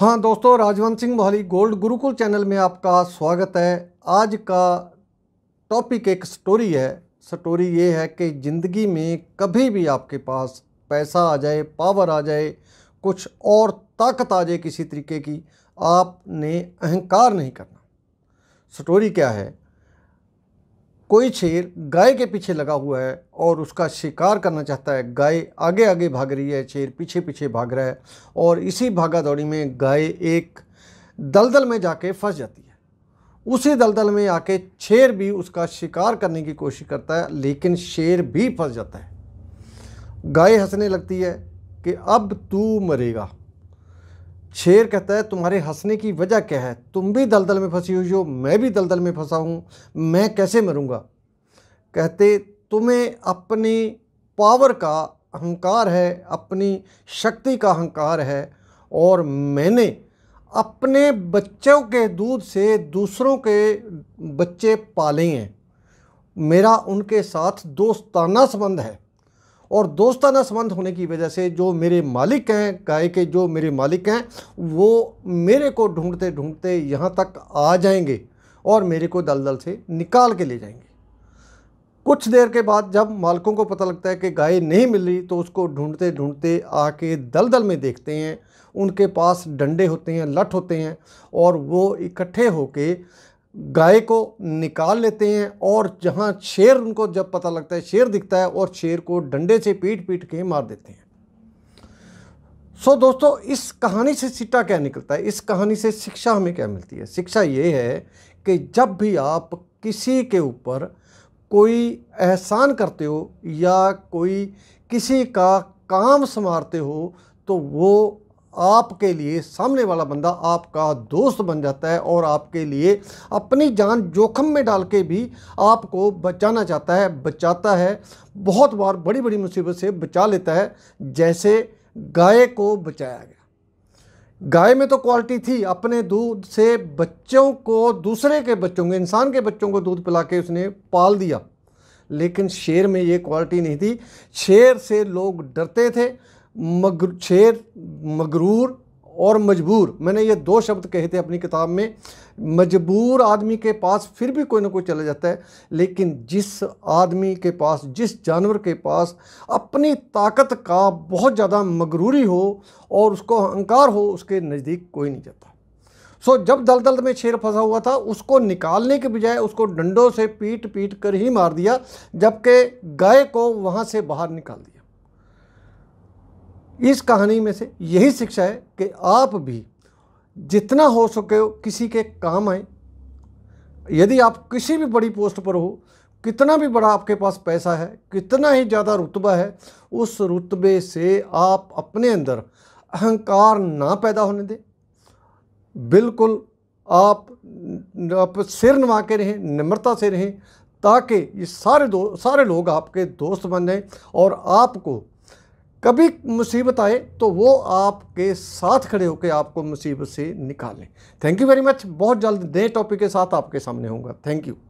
हाँ दोस्तों Rajwant Singh Mohali gold Gurukul channel में आपका स्वागत है आज का टॉपिक एक स्टोरी है स्टोरी ये है कि ज़िंदगी में कभी भी आपके पास पैसा आ जाए पावर आ जाए कुछ और ताकत आ जाए किसी तरीके की आपने अहंकार नहीं करना स्टोरी क्या है कोई शेर गाय के पीछे लगा हुआ है और उसका शिकार करना चाहता है गाय आगे आगे भाग रही है शेर पीछे पीछे भाग रहा है और इसी भागा दौड़ी में गाय एक दलदल में जाके फंस जाती है उसी दलदल में आके शेर भी उसका शिकार करने की कोशिश करता है लेकिन शेर भी फंस जाता है गाय हंसने लगती है कि अब तू मरेगा शेर कहता है तुम्हारे हंसने की वजह क्या है तुम भी दलदल में फंसी हुई हो मैं भी दलदल में फंसा हूँ मैं कैसे मरूँगा कहते तुम्हें अपनी पावर का अहंकार है अपनी शक्ति का अहंकार है और मैंने अपने बच्चों के दूध से दूसरों के बच्चे पाले हैं मेरा उनके साथ दोस्ताना संबंध है और दोस्ताना संबंध होने की वजह से जो मेरे मालिक हैं गाय के जो मेरे मालिक हैं वो मेरे को ढूंढते ढूंढते यहाँ तक आ जाएंगे और मेरे को दलदल से निकाल के ले जाएंगे कुछ देर के बाद जब मालिकों को पता लगता है कि गाय नहीं मिल रही तो उसको ढूंढते ढूंढते आके दलदल में देखते हैं उनके पास डंडे होते हैं लठ होते हैं और वो इकट्ठे होके गाय को निकाल लेते हैं और जहाँ शेर उनको जब पता लगता है शेर दिखता है और शेर को डंडे से पीट पीट के मार देते हैं सो so, दोस्तों इस कहानी से सिट्टा क्या निकलता है इस कहानी से शिक्षा हमें क्या मिलती है शिक्षा ये है कि जब भी आप किसी के ऊपर कोई एहसान करते हो या कोई किसी का काम संवारते हो तो वो आपके लिए सामने वाला बंदा आपका दोस्त बन जाता है और आपके लिए अपनी जान जोखम में डाल के भी आपको बचाना चाहता है बचाता है बहुत बार बड़ी बड़ी मुसीबत से बचा लेता है जैसे गाय को बचाया गया गाय में तो क्वालिटी थी अपने दूध से बच्चों को दूसरे के बच्चों के इंसान के बच्चों को दूध पिला के उसने पाल दिया लेकिन शेर में ये क्वालिटी नहीं थी शेर से लोग डरते थे मगर शेर मगरूर और मजबूर मैंने ये दो शब्द कहे थे अपनी किताब में मजबूर आदमी के पास फिर भी कोई ना कोई चला जाता है लेकिन जिस आदमी के पास जिस जानवर के पास अपनी ताकत का बहुत ज़्यादा मगरूरी हो और उसको अहंकार हो उसके नज़दीक कोई नहीं जाता सो जब जब दलदल में शेर फंसा हुआ था उसको निकालने के बजाय उसको डंडों से पीट पीट कर ही मार दिया जबकि गाय को वहाँ से बाहर निकाल दिया इस कहानी में से यही शिक्षा है कि आप भी जितना हो सके हो किसी के काम आए यदि आप किसी भी बड़ी पोस्ट पर हो कितना भी बड़ा आपके पास पैसा है कितना ही ज़्यादा रुतबा है उस रुतबे से आप अपने अंदर अहंकार ना पैदा होने दें बिल्कुल आप, आप सिर नवा के रहें नम्रता से रहें ताकि ये सारे दो सारे लोग आपके दोस्त बन जाएँ और आपको कभी मुसीबत आए तो वो आपके साथ खड़े होकर आपको मुसीबत से निकालें थैंक यू वेरी मच बहुत जल्द नए टॉपिक के साथ आपके सामने होंगे थैंक यू